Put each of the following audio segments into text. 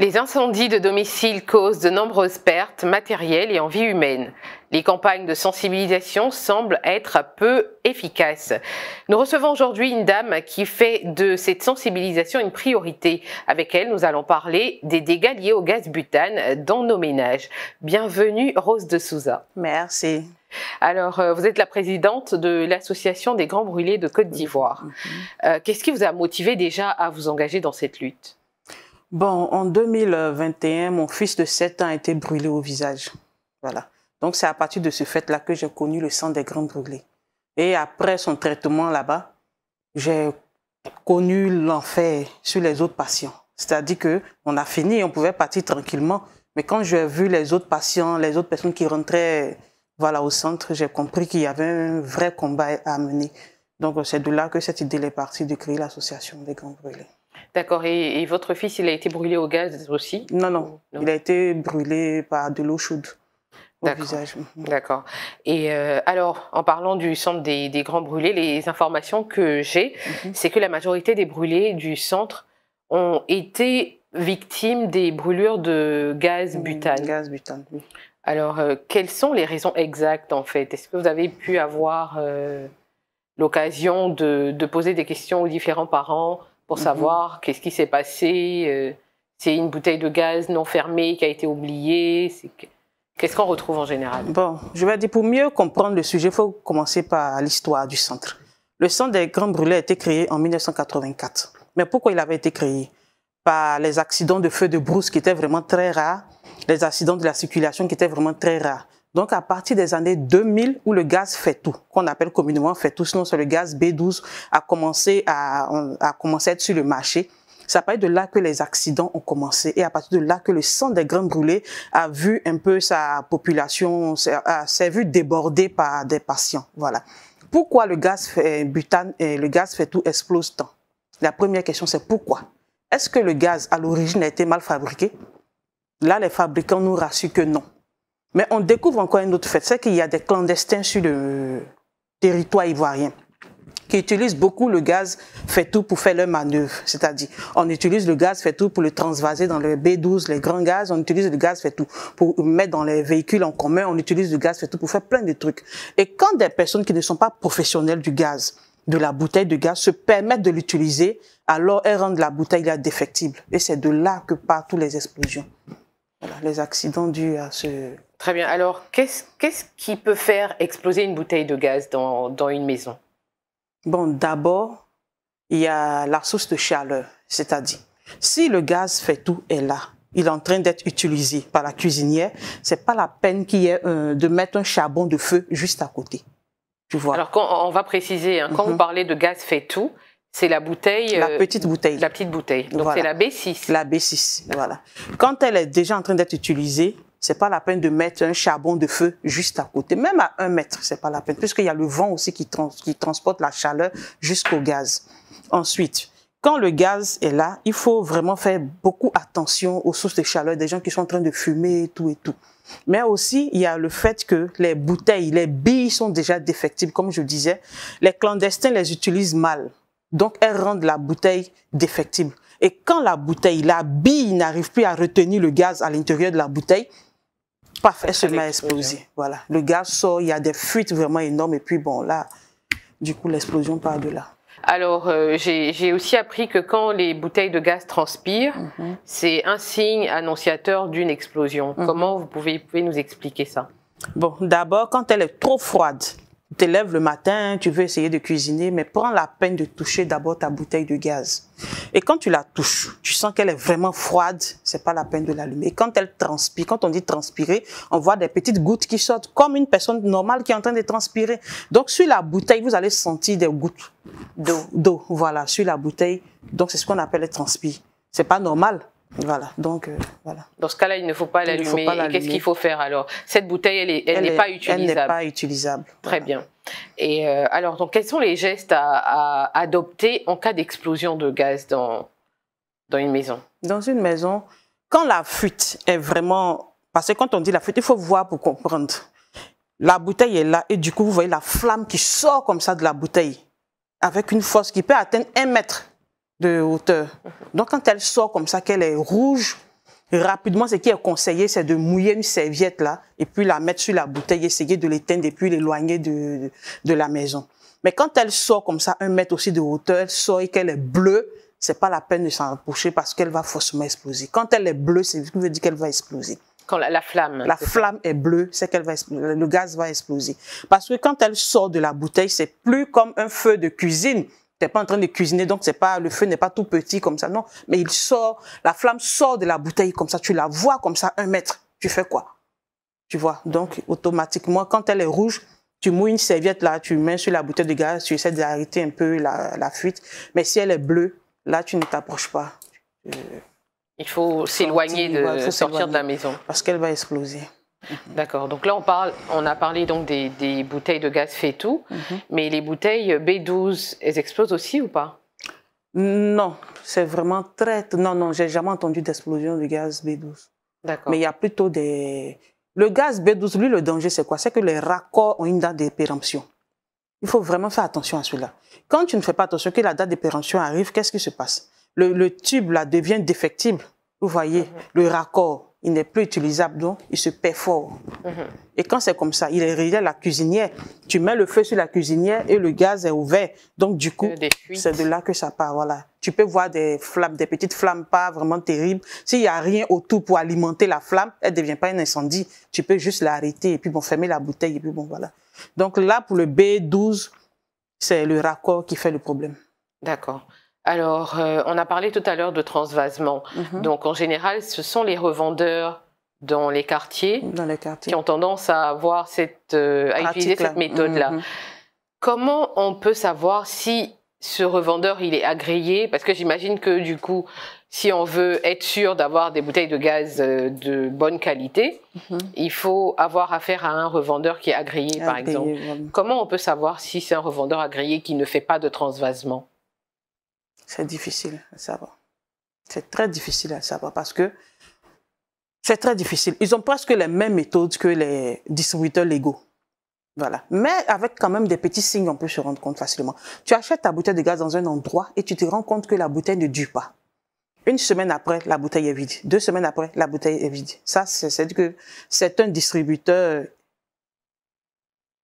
Les incendies de domicile causent de nombreuses pertes matérielles et en vie humaine. Les campagnes de sensibilisation semblent être peu efficaces. Nous recevons aujourd'hui une dame qui fait de cette sensibilisation une priorité. Avec elle, nous allons parler des dégâts liés au gaz butane dans nos ménages. Bienvenue Rose de Souza. Merci. Alors, euh, vous êtes la présidente de l'Association des grands brûlés de Côte d'Ivoire. Mhm. Euh, qu'est-ce qui vous a motivé déjà à vous engager dans cette lutte Bon, en 2021, mon fils de 7 ans a été brûlé au visage. Voilà. Donc c'est à partir de ce fait-là que j'ai connu le sang des grands brûlés. Et après son traitement là-bas, j'ai connu l'enfer sur les autres patients. C'est-à-dire que on a fini, on pouvait partir tranquillement. Mais quand j'ai vu les autres patients, les autres personnes qui rentraient voilà, au centre, j'ai compris qu'il y avait un vrai combat à mener. Donc c'est de là que cette idée est partie de créer l'association des grands brûlés. D'accord. Et, votre fils, il a été brûlé au gaz aussi non, non, Il a été brûlé par de l'eau chaude. Mhm. D'accord. Et euh, alors, en parlant du centre des, grands brûlés, les informations que j'ai, mhm. c'est que la majorité des brûlés du centre ont été victimes des brûlures de gaz mm, butane. gaz butane, oui. Alors, euh, quelles sont les raisons exactes, en fait Est-ce que vous avez pu avoir euh, l'occasion de poser des questions aux différents parents pour mhm. savoir qu'est-ce qui s'est passé. Euh, c'est une bouteille de gaz non fermée qui a été oubliée. Qu'est-ce qu'on retrouve en général Bon, je vais dire, pour mieux comprendre le sujet, il faut commencer par l'histoire du centre. Le centre des Grands Brûlés a été créé en 1984. Mais pourquoi il avait été créé Par les accidents de feu de brousse qui étaient vraiment très rares, les accidents de la circulation qui étaient vraiment très rares. Donc à partir des années 2000 où le gaz fait tout, qu'on appelle communément fait tout, sinon c'est le gaz B12 a commencé à, a commencé à être sur le marché. C'est à partir de là que les accidents ont commencé et à partir de là que le sang des grains brûlés a vu un peu sa population, s'est vu déborder par des patients. Voilà. Pourquoi le gaz fait, butane et le gaz fait tout explose tant La première question c'est pourquoi Est-ce que le gaz à l'origine a été mal fabriqué Là, les fabricants nous rassurent que non. Mais on découvre encore une autre fait, c'est qu'il y a des clandestins sur le territoire ivoirien qui utilisent beaucoup le gaz fait tout pour faire leurs manœuvres. C'est-à-dire, on utilise le gaz fait tout pour le transvaser dans les B12, les grands gaz, on utilise le gaz fait tout pour mettre dans les véhicules en commun, on utilise le gaz fait tout pour faire plein de trucs. Et quand des personnes qui ne sont pas professionnelles du gaz, de la bouteille de gaz, se permettent de l'utiliser, alors elles rendent la bouteille là défectible. Et c'est de là que partent toutes les explosions les accidents dus à ce... Très bien. Alors, qu'est-ce qui peut faire exploser une bouteille de gaz dans, dans une maison Bon, d'abord, il y a la source de chaleur, c'est-à-dire, si le gaz fait tout est là, il est en train d'être utilisé par la cuisinière, c'est pas la peine qu'il y ait de mettre un charbon de feu juste à côté. Tu vois. Alors, quand on va préciser, hein, quand vous mhm. parlez de gaz fait tout, c'est la bouteille. La euh, petite bouteille. La petite bouteille. Donc c'est la B6. La B6, voilà. Quand elle est déjà en train d'être utilisée, c'est pas la peine de mettre un charbon de feu juste à côté. Même à un mètre, c'est pas la peine, puisqu'il y a le vent aussi qui, qui transporte la chaleur jusqu'au gaz. Ensuite, quand le gaz est là, il faut vraiment faire beaucoup attention aux sources de chaleur des gens qui sont en train de fumer et tout et tout. Mais aussi, il y a le fait que les bouteilles, les billes sont déjà défectibles, comme je le disais. Les clandestins les utilisent mal. Donc, elles rendent la bouteille défectible. Et quand la bouteille, la bille n'arrive plus à retenir le gaz à l'intérieur de la bouteille, paf, elle se met à exploser. Hein. Voilà, le gaz sort, il y a des fuites vraiment énormes. Et puis bon, là, du coup, l'explosion part de là. Alors, euh, j'ai aussi appris que quand les bouteilles de gaz transpirent, mhm. c'est un signe annonciateur d'une explosion. Mhm. Comment vous pouvez, pouvez nous expliquer ça Bon, d'abord, quand elle est trop froide, tu te lèves le matin, tu veux essayer de cuisiner, mais prends la peine de toucher d'abord ta bouteille de gaz. Et quand tu la touches, tu sens qu'elle est vraiment froide, c'est pas la peine de l'allumer. Quand elle transpire, quand on dit transpirer, on voit des petites gouttes qui sortent comme une personne normale qui est en train de transpirer. Donc sur la bouteille, vous allez sentir des gouttes d'eau, voilà, sur la bouteille. Donc c'est ce qu'on appelle le transpire. C'est pas normal. Voilà, donc euh, voilà. Dans ce cas-là, il ne faut pas l'allumer. Qu'est-ce qu'il faut faire alors Cette bouteille, elle n'est pas utilisable. Elle n'est pas utilisable. Très bien. Et euh, alors, donc, quels sont les gestes à, à adopter en cas d'explosion de gaz dans, dans une maison Dans une maison, quand la fuite est vraiment... Parce que quand on dit la fuite, il faut voir pour comprendre. La bouteille est là et du coup, vous voyez la flamme qui sort comme ça de la bouteille avec une force qui peut atteindre un mètre de hauteur. Donc quand elle sort comme ça, qu'elle est rouge, rapidement, ce qui est conseillé, c'est de mouiller une serviette là et puis la mettre sur la bouteille, essayer de l'éteindre et puis l'éloigner de, de, la maison. Mais quand elle sort comme ça, un mètre aussi de hauteur, elle sort et qu'elle est bleue, c'est pas la peine de s'en approcher parce qu'elle va forcément exploser. Quand elle est bleue, c'est ce qui veut dire qu'elle va exploser. Quand la, flamme. La flamme est bleue, c'est qu'elle va le gaz va exploser. Parce que quand elle sort de la bouteille, c'est plus comme un feu de cuisine T'es pas en train de cuisiner, donc c'est pas le feu n'est pas tout petit comme ça, non. Mais il sort, la flamme sort de la bouteille comme ça, tu la vois comme ça, un mètre. Tu fais quoi Tu vois. Donc automatiquement, quand elle est rouge, tu mouilles une serviette là, tu mets sur la bouteille de gaz, tu essaies d'arrêter un peu la, fuite. Mais si elle est bleue, là, tu ne t'approches pas. il faut s'éloigner de sortir de la maison. Parce qu'elle va exploser. D'accord. Donc là, on, parle, on a parlé donc des, bouteilles de gaz Fétou, tout, mhm. mais les bouteilles B12, elles explosent aussi ou pas Non, c'est vraiment très. Non, non, j'ai jamais entendu d'explosion de gaz B12. D'accord. Mais il y a plutôt des. Le gaz B12, lui, le danger, c'est quoi C'est que les raccords ont une date de péremption. Il faut vraiment faire attention à cela. Quand tu ne fais pas attention que la date de péremption arrive, qu'est-ce qui se passe le, tube là devient défectible. Vous voyez, mhm. le raccord il n'est plus utilisable, donc il se perfore. Mhm. Et quand c'est comme ça, il est à la cuisinière. Tu mets le feu sur la cuisinière et le gaz est ouvert. Donc du coup, euh, c'est de là que ça part. Voilà. Tu peux voir des flammes, des petites flammes pas vraiment terribles. S'il n'y a rien autour pour alimenter la flamme, elle ne devient pas un incendie. Tu peux juste l'arrêter et puis bon, fermer la bouteille et puis bon, voilà. Donc là, pour le B12, c'est le raccord qui fait le problème. D'accord. Alors, euh, on a parlé tout à l'heure de transvasement. Mhm. Donc, en général, ce sont les revendeurs dans les quartiers, qui ont tendance à, avoir cette, euh, utiliser cette mhm, méthode-là. Mhm. Comment on peut savoir si ce revendeur, il est agréé Parce que j'imagine que du coup, si on veut être sûr d'avoir des bouteilles de gaz euh, de bonne qualité, il faut avoir affaire à un revendeur qui est agréé, par exemple. Comment on peut savoir si c'est un revendeur agréé qui ne fait pas de transvasement c'est difficile à savoir. C'est très difficile à savoir parce que c'est très difficile. Ils ont presque les mêmes méthodes que les distributeurs légaux. Voilà. Mais avec quand même des petits signes, on peut se rendre compte facilement. Tu achètes ta bouteille de gaz dans un endroit et tu te rends compte que la bouteille ne dure pas. Une semaine après, la bouteille est vide. Deux semaines après, la bouteille est vide. Ça, c'est que c'est un distributeur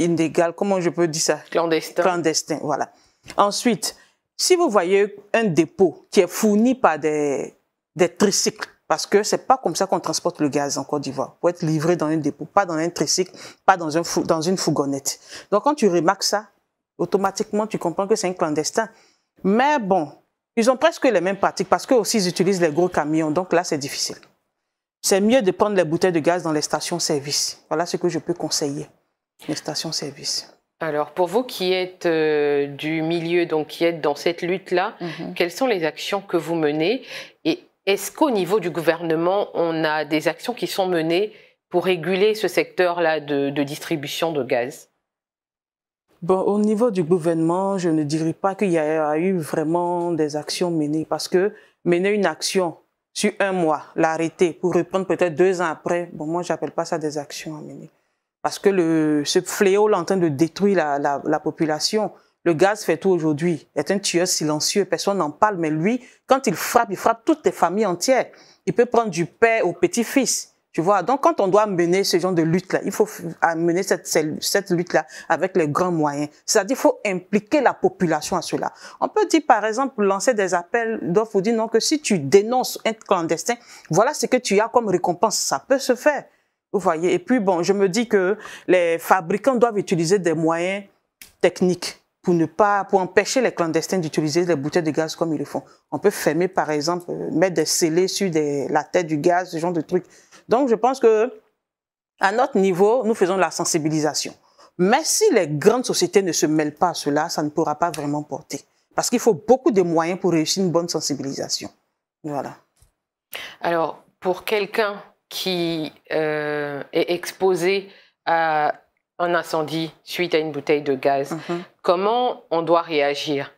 indégal. Comment je peux dire ça Clandestin. Clandestin, voilà. Ensuite, si vous voyez un dépôt qui est fourni par des, tricycles, parce que c'est pas comme ça qu'on transporte le gaz en Côte d'Ivoire, pour être livré dans un dépôt, pas dans un tricycle, pas dans, une fourgonnette. Donc quand tu remarques ça, automatiquement tu comprends que c'est un clandestin. Mais bon, ils ont presque les mêmes pratiques parce qu'eux aussi ils utilisent les gros camions, donc là c'est difficile. C'est mieux de prendre les bouteilles de gaz dans les stations-service. Voilà ce que je peux conseiller, les stations-service. Alors pour vous qui êtes euh, du milieu, donc qui êtes dans cette lutte-là, mhm. quelles sont les actions que vous menez Et est-ce qu'au niveau du gouvernement, on a des actions qui sont menées pour réguler ce secteur-là de, distribution de gaz Bon, au niveau du gouvernement, je ne dirais pas qu'il y a eu vraiment des actions menées parce que mener une action sur un mois, l'arrêter pour reprendre peut-être deux ans après, bon, moi j'appelle pas ça des actions à mener. Parce que le, ce fléau est en train de détruire la, la, la population. Le gaz fait tout aujourd'hui. est un tueur silencieux. Personne n'en parle. Mais lui, quand il frappe, il frappe toutes les familles entières. Il peut prendre du père au petit-fils. Tu vois, donc quand on doit mener ce genre de lutte-là, il faut mener cette, cette lutte-là avec les grands moyens. C'est-à-dire, il faut impliquer la population à cela. On peut dire, par exemple, lancer des appels d'offres ou dire non, que si tu dénonces un clandestin, voilà ce que tu as comme récompense. Ça peut se faire. Vous voyez Et puis, bon, je me dis que les fabricants doivent utiliser des moyens techniques pour ne pas, pour empêcher les clandestins d'utiliser les bouteilles de gaz comme ils le font. On peut fermer, par exemple, euh, mettre des scellés sur la tête du gaz, ce genre de trucs. Donc, je pense que, à notre niveau, nous faisons de la sensibilisation. Mais si les grandes sociétés ne se mêlent pas à cela, ça ne pourra pas vraiment porter. Parce qu'il faut beaucoup de moyens pour réussir une bonne sensibilisation. Voilà. Alors, pour quelqu'un qui euh, est exposé à un incendie suite à une bouteille de gaz. Mhm. Comment on doit réagir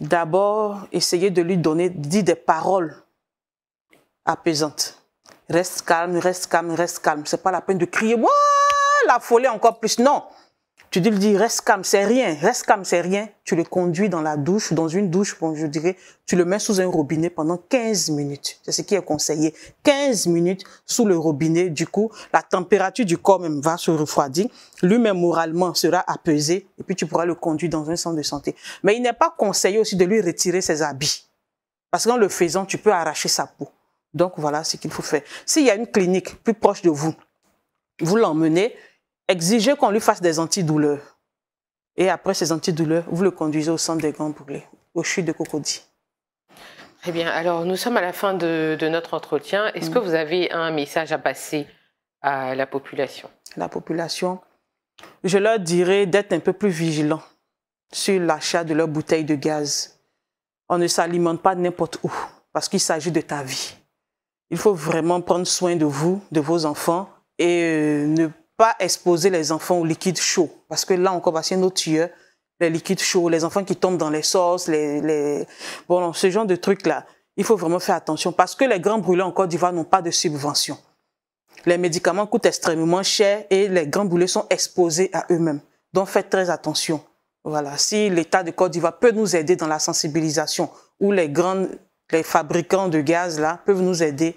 D'abord, essayer de lui donner dire des paroles apaisantes. Reste calme, reste calme, reste calme. C'est pas la peine de crier, la folie encore plus. Non, tu lui dis, reste calme, c'est rien, reste calme, c'est rien. Tu le conduis dans la douche, dans une douche, bon, je dirais, tu le mets sous un robinet pendant 15 minutes. C'est ce qui est conseillé. 15 minutes sous le robinet. Du coup, la température du corps même va se refroidir. Lui-même, moralement, sera apaisé. Et puis, tu pourras le conduire dans un centre de santé. Mais il n'est pas conseillé aussi de lui retirer ses habits. Parce qu'en le faisant, tu peux arracher sa peau. Donc, voilà ce qu'il faut faire. S'il y a une clinique plus proche de vous, vous l'emmenez, exiger qu'on lui fasse des antidouleurs. Et après ces antidouleurs, vous le conduisez au centre des grands brûlés, au chutes de Cocody. Très eh bien. Alors, nous sommes à la fin de, notre entretien. Est-ce que mm. vous avez un message à passer à la population La population, je leur dirais d'être un peu plus vigilants sur l'achat de leurs bouteilles de gaz. On ne s'alimente pas n'importe où parce qu'il s'agit de ta vie. Il faut vraiment prendre soin de vous, de vos enfants et euh, ne pas exposer les enfants aux liquides chauds, parce que là encore, c'est nos tueurs, les liquides chauds, les enfants qui tombent dans les sauces, les, Bon, ce genre de trucs-là, il faut vraiment faire attention, parce que les grands brûlés en Côte d'Ivoire n'ont pas de subvention. Les médicaments coûtent extrêmement cher et les grands brûlés sont exposés à eux-mêmes. Donc faites très attention. Voilà, si l'État de Côte d'Ivoire peut nous aider dans la sensibilisation, ou les grandes, les fabricants de gaz là peuvent nous aider,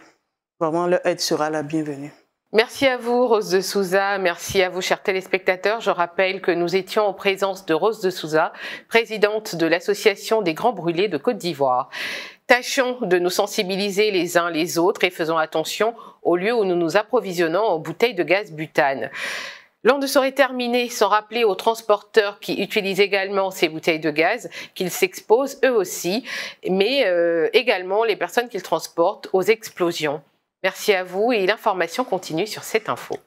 vraiment leur aide sera la bienvenue. Merci à vous, Rose de Souza. Merci à vous, chers téléspectateurs. Je rappelle que nous étions en présence de Rose de Souza, présidente de l'Association des Grands Brûlés de Côte d'Ivoire. Tâchons de nous sensibiliser les uns les autres et faisons attention au lieu où nous nous approvisionnons en bouteilles de gaz butane. L'on ne terminée terminer sans rappeler aux transporteurs qui utilisent également ces bouteilles de gaz qu'ils s'exposent eux aussi, mais euh, également les personnes qu'ils transportent aux explosions. Merci à vous et l'information continue sur cette info.